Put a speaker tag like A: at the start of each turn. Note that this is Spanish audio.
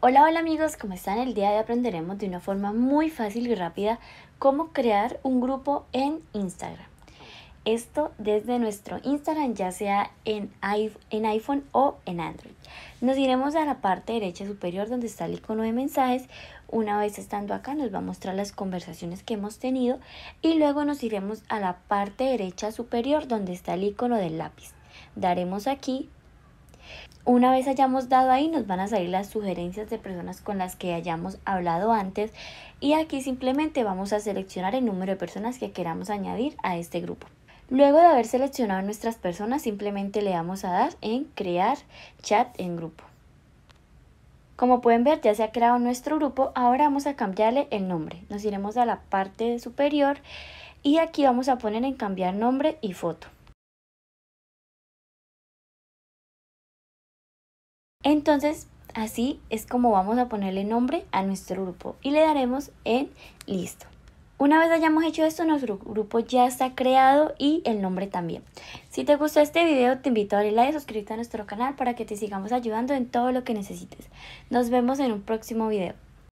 A: Hola, hola amigos, ¿cómo están? El día de hoy aprenderemos de una forma muy fácil y rápida cómo crear un grupo en Instagram. Esto desde nuestro Instagram, ya sea en, en iPhone o en Android. Nos iremos a la parte derecha superior donde está el icono de mensajes. Una vez estando acá nos va a mostrar las conversaciones que hemos tenido y luego nos iremos a la parte derecha superior donde está el icono del lápiz. Daremos aquí una vez hayamos dado ahí, nos van a salir las sugerencias de personas con las que hayamos hablado antes y aquí simplemente vamos a seleccionar el número de personas que queramos añadir a este grupo. Luego de haber seleccionado nuestras personas, simplemente le vamos a dar en crear chat en grupo. Como pueden ver, ya se ha creado nuestro grupo. Ahora vamos a cambiarle el nombre. Nos iremos a la parte superior y aquí vamos a poner en cambiar nombre y foto.
B: Entonces, así es
A: como vamos a ponerle nombre a nuestro grupo y le daremos en listo. Una vez hayamos hecho esto, nuestro grupo ya está creado y el nombre también. Si te gustó este video, te invito a darle like y suscribirte a nuestro canal para que te sigamos ayudando en todo lo que necesites. Nos
B: vemos en un próximo video.